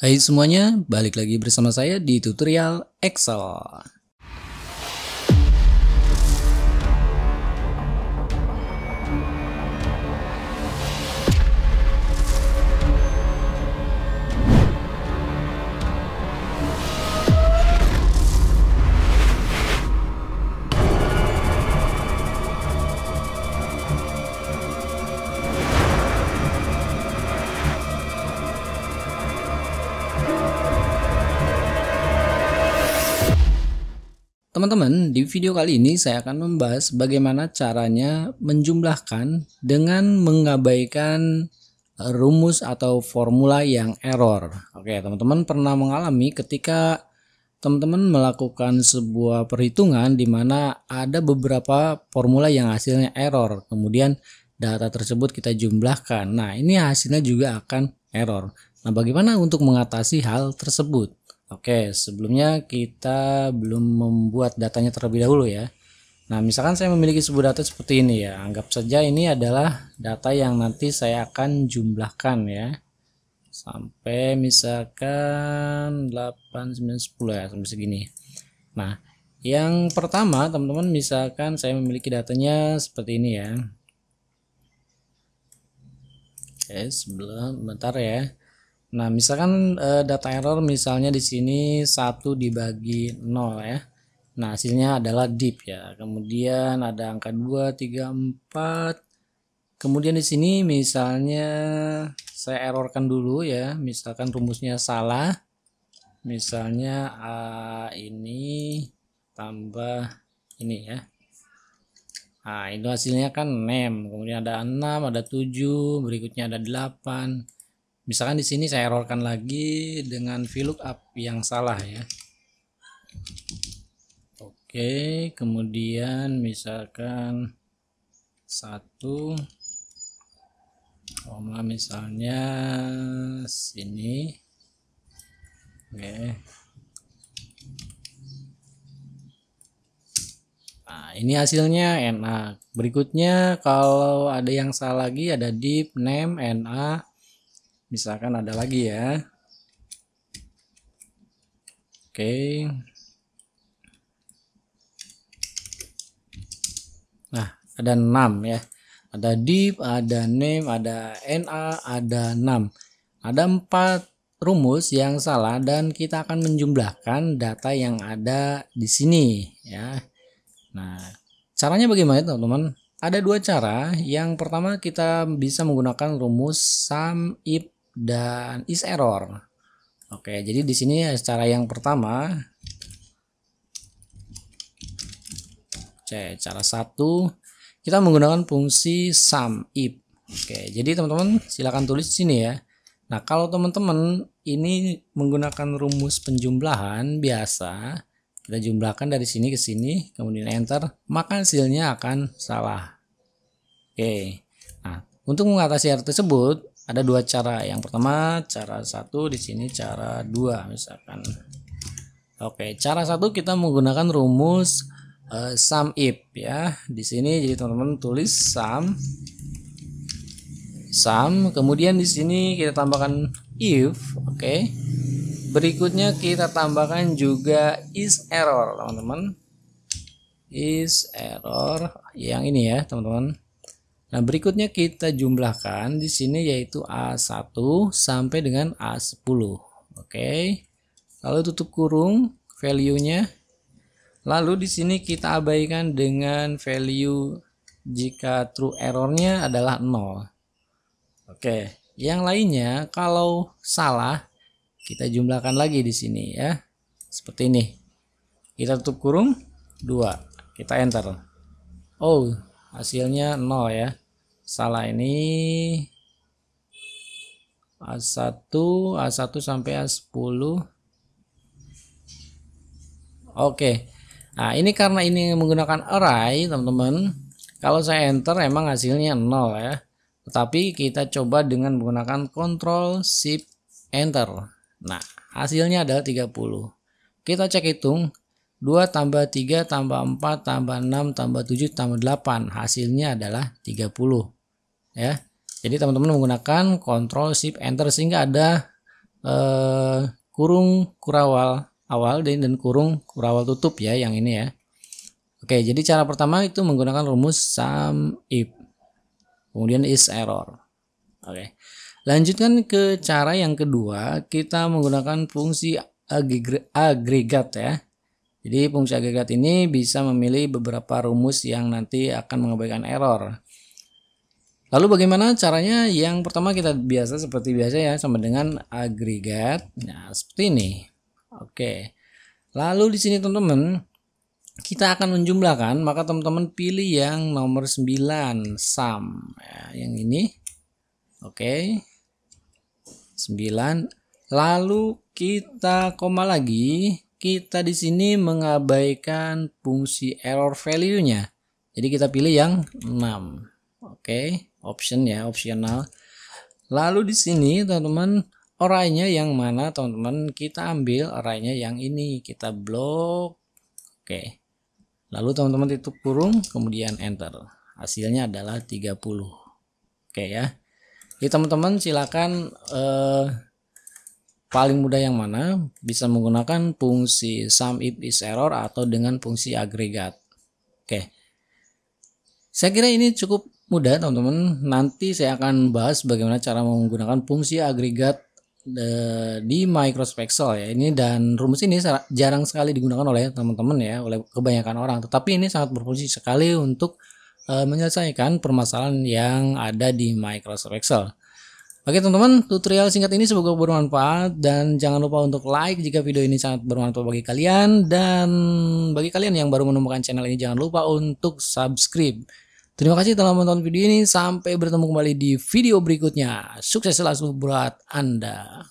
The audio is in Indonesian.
Hai semuanya, balik lagi bersama saya di tutorial Excel. Teman-teman, di video kali ini saya akan membahas bagaimana caranya menjumlahkan dengan mengabaikan e, rumus atau formula yang error. Oke, teman-teman pernah mengalami ketika teman-teman melakukan sebuah perhitungan di mana ada beberapa formula yang hasilnya error. Kemudian data tersebut kita jumlahkan. Nah, ini hasilnya juga akan error. Nah, bagaimana untuk mengatasi hal tersebut? Oke, sebelumnya kita belum membuat datanya terlebih dahulu ya. Nah, misalkan saya memiliki sebuah data seperti ini ya. Anggap saja ini adalah data yang nanti saya akan jumlahkan ya. Sampai misalkan 8, 9, 10 ya, sampai segini. Nah, yang pertama teman-teman misalkan saya memiliki datanya seperti ini ya. Oke, sebelum bentar ya. Nah, misalkan e, data error misalnya di sini 1 dibagi 0 ya. Nah, hasilnya adalah deep ya. Kemudian ada angka 2, 3, 4. Kemudian di sini misalnya saya errorkan dulu ya. Misalkan rumusnya salah. Misalnya A ini tambah ini ya. Nah, itu hasilnya kan 6. Kemudian ada 6, ada 7, berikutnya ada 8 misalkan di sini saya errorkan lagi dengan VLOOKUP yang salah ya Oke, kemudian misalkan satu koma misalnya sini. Oke. Nah, ini hasilnya enak. Berikutnya kalau ada yang salah lagi ada deep name na misalkan ada lagi ya oke nah ada 6 ya ada div ada name ada na ada 6 ada 4 rumus yang salah dan kita akan menjumlahkan data yang ada di sini ya nah caranya bagaimana teman-teman ada dua cara yang pertama kita bisa menggunakan rumus sum if dan is error. Oke, jadi di sini secara ya, yang pertama C cara satu kita menggunakan fungsi sum if. Oke, jadi teman-teman silakan tulis di sini ya. Nah, kalau teman-teman ini menggunakan rumus penjumlahan biasa, kita jumlahkan dari sini ke sini, kemudian enter, maka hasilnya akan salah. Oke. Nah, untuk mengatasi hal tersebut, ada dua cara yang pertama cara satu di sini cara dua misalkan oke cara satu kita menggunakan rumus uh, sum if ya di sini jadi teman-teman tulis sum sum kemudian di sini kita tambahkan if oke berikutnya kita tambahkan juga is error teman-teman is error yang ini ya teman-teman Nah, berikutnya kita jumlahkan di sini yaitu A1 sampai dengan A10. Oke. Lalu tutup kurung value-nya. Lalu di sini kita abaikan dengan value jika true error-nya adalah 0. Oke. Yang lainnya kalau salah kita jumlahkan lagi di sini ya. Seperti ini. Kita tutup kurung 2. Kita enter. Oh, hasilnya 0 ya salah ini A1 A1 sampai A10 oke nah ini karena ini menggunakan array teman-teman kalau saya enter emang hasilnya 0 ya tetapi kita coba dengan menggunakan control shift enter nah hasilnya adalah 30 kita cek hitung 2 tambah 3 tambah 4 tambah 6 tambah 7 tambah 8 hasilnya adalah 30 ya jadi teman-teman menggunakan kontrol Shift Enter sehingga ada eh, kurung kurawal awal dan kurung kurawal tutup ya yang ini ya Oke jadi cara pertama itu menggunakan rumus sum if kemudian is error Oke lanjutkan ke cara yang kedua kita menggunakan fungsi agregat ya jadi fungsi agregat ini bisa memilih beberapa rumus yang nanti akan mengabaikan error. Lalu bagaimana caranya? Yang pertama kita biasa seperti biasa ya sama dengan agregat. Nah, seperti ini. Oke. Lalu di sini teman-teman kita akan menjumlahkan, maka teman-teman pilih yang nomor 9 sum ya, yang ini. Oke. 9. Lalu kita koma lagi kita di sini mengabaikan fungsi error value-nya. Jadi kita pilih yang 6. Oke, okay. option ya, optional. Lalu di sini teman-teman arraynya yang mana teman-teman kita ambil arraynya yang ini kita blok. Oke. Lalu teman-teman tutup kurung kemudian enter. Hasilnya adalah 30. Oke ya. Jadi teman-teman silakan eh, Paling mudah yang mana? Bisa menggunakan fungsi sum if is error atau dengan fungsi agregat. Oke. Saya kira ini cukup mudah teman-teman. Nanti saya akan bahas bagaimana cara menggunakan fungsi agregat e, di Microsoft Excel ya ini dan rumus ini jarang sekali digunakan oleh teman-teman ya oleh kebanyakan orang tetapi ini sangat berfungsi sekali untuk e, menyelesaikan permasalahan yang ada di Microsoft Excel Oke teman-teman, tutorial singkat ini semoga bermanfaat dan jangan lupa untuk like jika video ini sangat bermanfaat bagi kalian dan bagi kalian yang baru menemukan channel ini jangan lupa untuk subscribe. Terima kasih telah menonton video ini, sampai bertemu kembali di video berikutnya. Sukses selalu buat Anda.